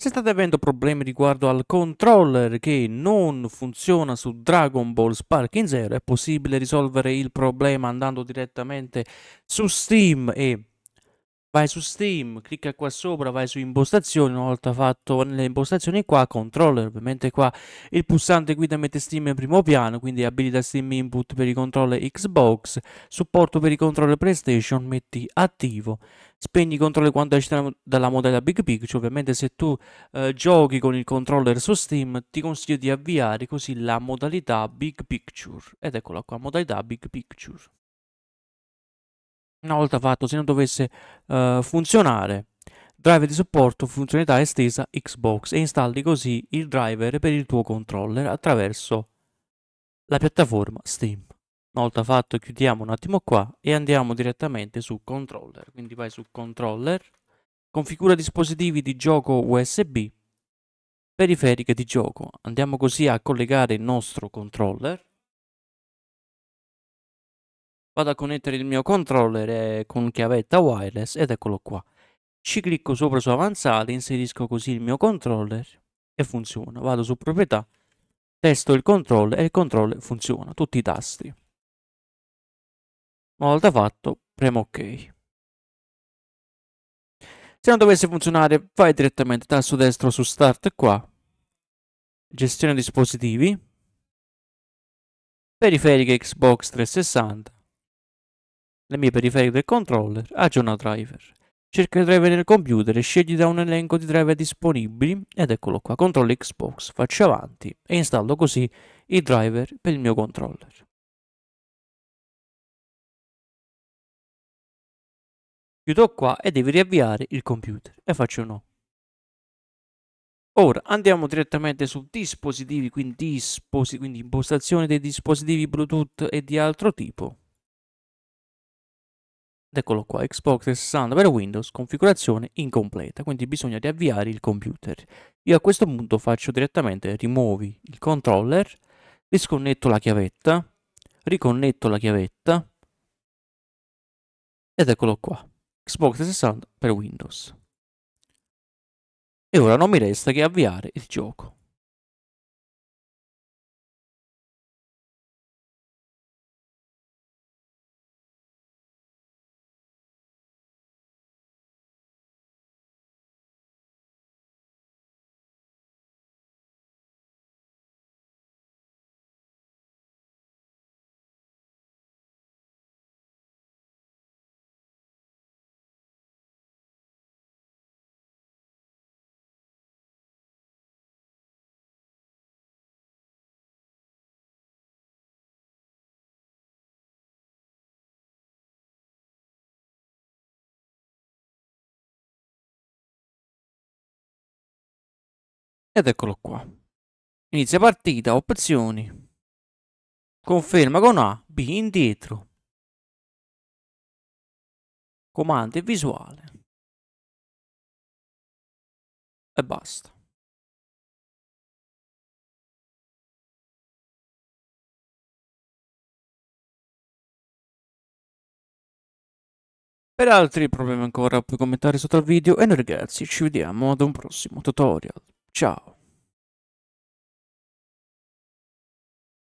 Se state avendo problemi riguardo al controller che non funziona su Dragon Ball Spark in 0 è possibile risolvere il problema andando direttamente su Steam e vai su Steam, clicca qua sopra, vai su impostazioni, una volta fatto le impostazioni qua, controller, ovviamente qua il pulsante guida mette Steam in primo piano, quindi abilita Steam Input per i controller Xbox, supporto per i controller PlayStation, metti attivo, spegni i controller quando esci dalla modella Big Picture, ovviamente se tu eh, giochi con il controller su Steam ti consiglio di avviare così la modalità Big Picture, ed eccola qua, modalità Big Picture una volta fatto se non dovesse uh, funzionare driver di supporto funzionalità estesa Xbox e installi così il driver per il tuo controller attraverso la piattaforma Steam una volta fatto chiudiamo un attimo qua e andiamo direttamente su controller quindi vai su controller configura dispositivi di gioco USB periferiche di gioco andiamo così a collegare il nostro controller vado a connettere il mio controller eh, con chiavetta wireless ed eccolo qua. Ci clicco sopra su avanzate, inserisco così il mio controller e funziona. Vado su proprietà, testo il controller e il controller funziona, tutti i tasti. Una volta fatto, premo ok. Se non dovesse funzionare, vai direttamente tasto destro su Start qua, gestione dispositivi, periferiche Xbox 360, le mie periferico del controller aggiorna driver. Cerca i driver nel computer e scegli da un elenco di driver disponibili ed eccolo qua, controllo Xbox, faccio avanti e installo così i driver per il mio controller. Chiudo qua e devi riavviare il computer e faccio no. Ora andiamo direttamente su dispositivi, quindi, disposi, quindi impostazioni dei dispositivi Bluetooth e di altro tipo. Ed eccolo qua, Xbox 360 per Windows, configurazione incompleta, quindi bisogna riavviare il computer. Io a questo punto faccio direttamente rimuovi il controller, disconnetto la chiavetta, riconnetto la chiavetta ed eccolo qua, Xbox 360 per Windows. E ora non mi resta che avviare il gioco. Ed eccolo qua. Inizia partita, opzioni. Conferma con A, B indietro. Comando visuale. E basta. Per altri problemi ancora puoi commentare sotto al video e noi ragazzi ci vediamo ad un prossimo tutorial. Ciao.